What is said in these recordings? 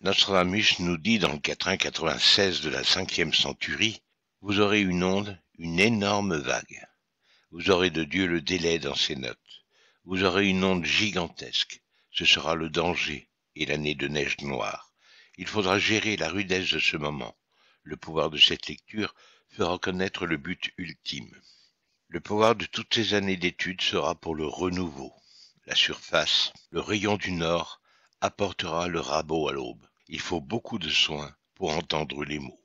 Nostradamus nous dit dans le 96 de la cinquième centurie, Vous aurez une onde, une énorme vague. Vous aurez de Dieu le délai dans ses notes. Vous aurez une onde gigantesque. Ce sera le danger et l'année de neige noire. Il faudra gérer la rudesse de ce moment. Le pouvoir de cette lecture fera connaître le but ultime. Le pouvoir de toutes ces années d'études sera pour le renouveau. La surface, le rayon du nord, apportera le rabot à l'aube. Il faut beaucoup de soin pour entendre les mots.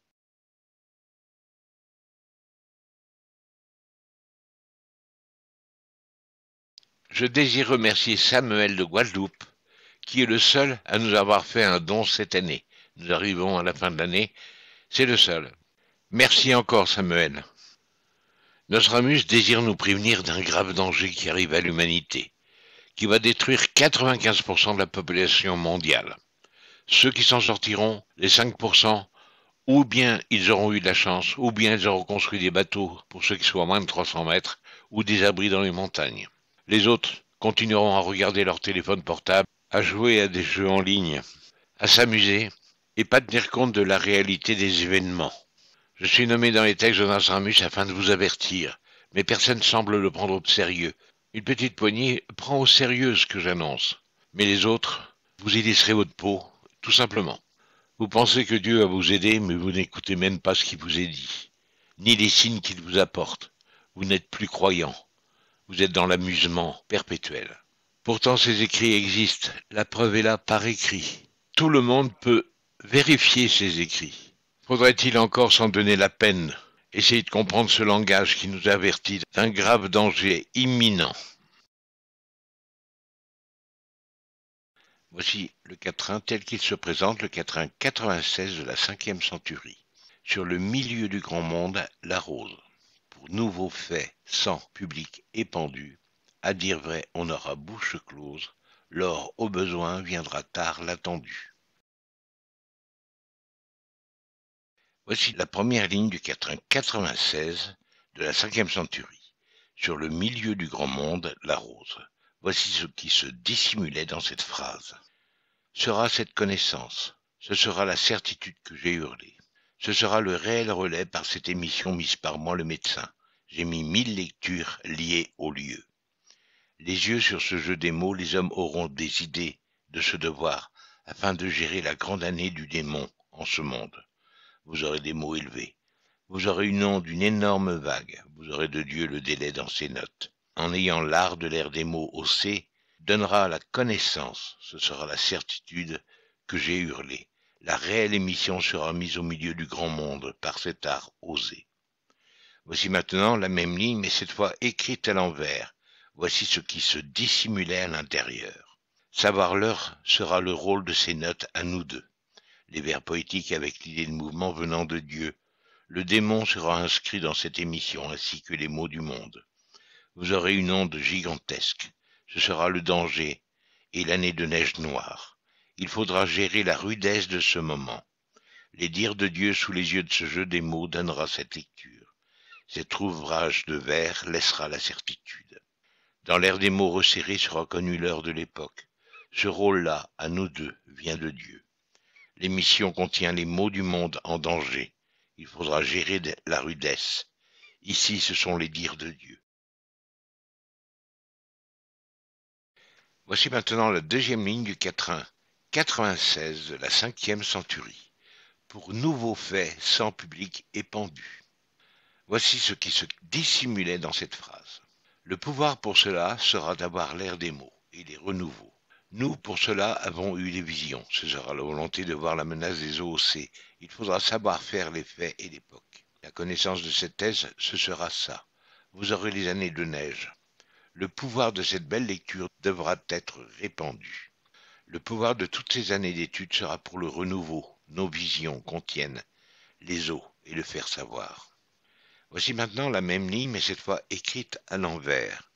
Je désire remercier Samuel de Guadeloupe, qui est le seul à nous avoir fait un don cette année. Nous arrivons à la fin de l'année, c'est le seul. Merci encore Samuel. Nostramus désire nous prévenir d'un grave danger qui arrive à l'humanité, qui va détruire 95% de la population mondiale. Ceux qui s'en sortiront, les 5%, ou bien ils auront eu de la chance, ou bien ils auront construit des bateaux pour ceux qui sont à moins de 300 mètres, ou des abris dans les montagnes. Les autres continueront à regarder leur téléphone portable, à jouer à des jeux en ligne, à s'amuser et pas tenir compte de la réalité des événements. Je suis nommé dans les textes de Nasramus afin de vous avertir, mais personne semble le prendre au sérieux. Une petite poignée prend au sérieux ce que j'annonce, mais les autres, vous y laisserez votre peau tout simplement. Vous pensez que Dieu va vous aider, mais vous n'écoutez même pas ce qu'il vous est dit, ni les signes qu'il vous apporte. Vous n'êtes plus croyant. Vous êtes dans l'amusement perpétuel. Pourtant, ces écrits existent. La preuve est là par écrit. Tout le monde peut vérifier ces écrits. Faudrait-il encore s'en donner la peine Essayez de comprendre ce langage qui nous avertit d'un grave danger imminent. Voici le quatrain tel qu'il se présente, le quatrain 96 de la cinquième centurie. Sur le milieu du grand monde, la rose. Pour nouveaux faits, sans public épandu, à dire vrai, on aura bouche close, l'or au besoin viendra tard l'attendu. Voici la première ligne du quatrain 96 de la 5e centurie. Sur le milieu du grand monde, la rose. Voici ce qui se dissimulait dans cette phrase sera cette connaissance, ce sera la certitude que j'ai hurlée, ce sera le réel relais par cette émission mise par moi le médecin. J'ai mis mille lectures liées au lieu. Les yeux sur ce jeu des mots, les hommes auront des idées de ce devoir afin de gérer la grande année du démon en ce monde. Vous aurez des mots élevés, vous aurez une onde, d'une énorme vague, vous aurez de Dieu le délai dans ses notes. En ayant l'art de l'air des mots haussés, donnera la connaissance, ce sera la certitude que j'ai hurlé. La réelle émission sera mise au milieu du grand monde par cet art osé. Voici maintenant la même ligne, mais cette fois écrite à l'envers. Voici ce qui se dissimulait à l'intérieur. Savoir l'heure sera le rôle de ces notes à nous deux. Les vers poétiques avec l'idée de mouvement venant de Dieu. Le démon sera inscrit dans cette émission ainsi que les mots du monde. Vous aurez une onde gigantesque ce sera le danger et l'année de neige noire. Il faudra gérer la rudesse de ce moment. Les dires de Dieu sous les yeux de ce jeu des mots donnera cette lecture. Cet ouvrage de vers laissera la certitude. Dans l'air des mots resserrés sera connue l'heure de l'époque. Ce rôle-là, à nous deux, vient de Dieu. L'émission contient les mots du monde en danger. Il faudra gérer la rudesse. Ici, ce sont les dires de Dieu. Voici maintenant la deuxième ligne du quatrain 96 de la cinquième centurie. Pour nouveaux faits sans public épandu. Voici ce qui se dissimulait dans cette phrase. Le pouvoir pour cela sera d'avoir l'air des mots et des renouveaux. Nous, pour cela, avons eu des visions. Ce sera la volonté de voir la menace des OOC. Il faudra savoir faire les faits et l'époque. La connaissance de cette thèse, ce sera ça. Vous aurez les années de neige, le pouvoir de cette belle lecture devra être répandu. Le pouvoir de toutes ces années d'études sera pour le renouveau. Nos visions contiennent les eaux et le faire savoir. Voici maintenant la même ligne, mais cette fois écrite à l'envers.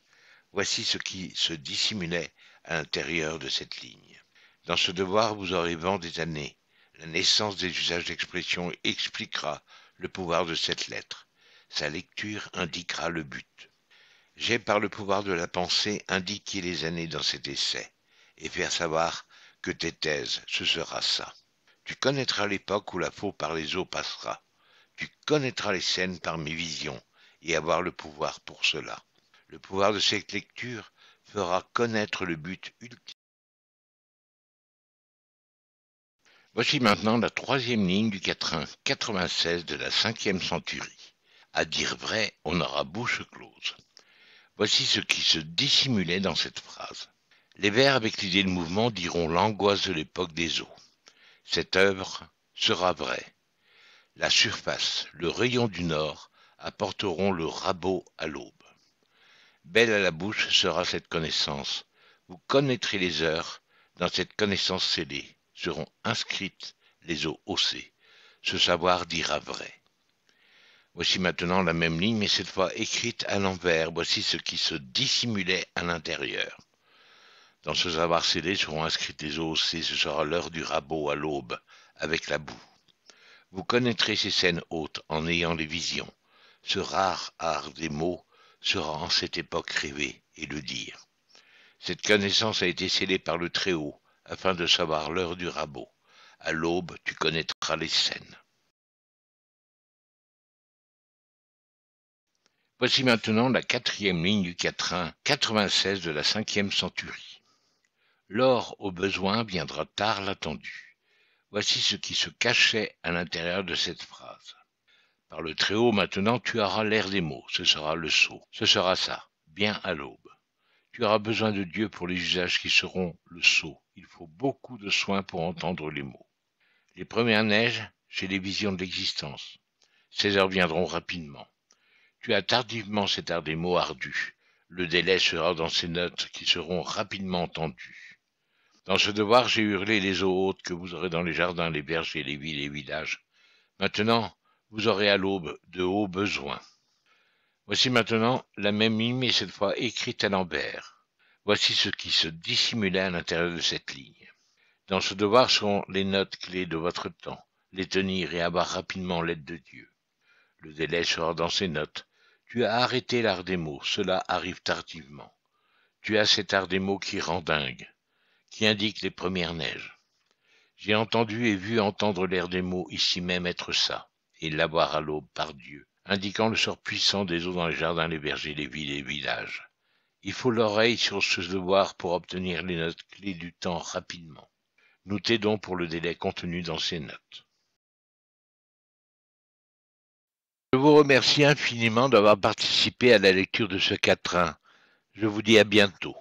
Voici ce qui se dissimulait à l'intérieur de cette ligne. Dans ce devoir, vous aurez vent des années. La naissance des usages d'expression expliquera le pouvoir de cette lettre. Sa lecture indiquera le but. J'ai par le pouvoir de la pensée indiqué les années dans cet essai, et faire savoir que tes thèses, ce sera ça. Tu connaîtras l'époque où la faux par les eaux passera. Tu connaîtras les scènes par mes visions, et avoir le pouvoir pour cela. Le pouvoir de cette lecture fera connaître le but ultime. Voici maintenant la troisième ligne du quatrain 96 de la cinquième centurie. À dire vrai, on aura bouche close. Voici ce qui se dissimulait dans cette phrase. Les vers avec l'idée de mouvement diront l'angoisse de l'époque des eaux. Cette œuvre sera vraie. La surface, le rayon du nord apporteront le rabot à l'aube. Belle à la bouche sera cette connaissance. Vous connaîtrez les heures dans cette connaissance scellée seront inscrites les eaux haussées. Ce savoir dira vrai. Voici maintenant la même ligne, mais cette fois écrite à l'envers. Voici ce qui se dissimulait à l'intérieur. Dans ce savoir scellé seront inscrites les os, et ce sera l'heure du rabot à l'aube, avec la boue. Vous connaîtrez ces scènes hautes en ayant les visions. Ce rare art des mots sera en cette époque rêvé et le dire. Cette connaissance a été scellée par le Très-Haut, afin de savoir l'heure du rabot. À l'aube, tu connaîtras les scènes. Voici maintenant la quatrième ligne du quatrain 96 de la cinquième centurie. L'or au besoin viendra tard l'attendu. Voici ce qui se cachait à l'intérieur de cette phrase. Par le très haut maintenant, tu auras l'air des mots, ce sera le sceau, ce sera ça, bien à l'aube. Tu auras besoin de Dieu pour les usages qui seront le sceau. Il faut beaucoup de soins pour entendre les mots. Les premières neiges, j'ai les visions de l'existence. Ces heures viendront rapidement. Tu as tardivement cet art des mots ardus. Le délai sera dans ces notes qui seront rapidement tendues. Dans ce devoir, j'ai hurlé les eaux hautes que vous aurez dans les jardins, les bergers, les villes et villages. Maintenant, vous aurez à l'aube de hauts besoins. Voici maintenant la même ligne, mais cette fois écrite à l'ambert. Voici ce qui se dissimulait à l'intérieur de cette ligne. Dans ce devoir seront les notes clés de votre temps. Les tenir et avoir rapidement l'aide de Dieu. Le délai sera dans ses notes. Tu as arrêté l'art des mots, cela arrive tardivement. Tu as cet art des mots qui rend dingue, qui indique les premières neiges. J'ai entendu et vu entendre l'air des mots ici même être ça, et l'avoir à l'aube par Dieu, indiquant le sort puissant des eaux dans les jardins, les bergers, les villes et les villages. Il faut l'oreille sur ce devoir pour obtenir les notes clés du temps rapidement. Nous t'aidons pour le délai contenu dans ces notes. Je vous remercie infiniment d'avoir participé à la lecture de ce quatrain. Je vous dis à bientôt.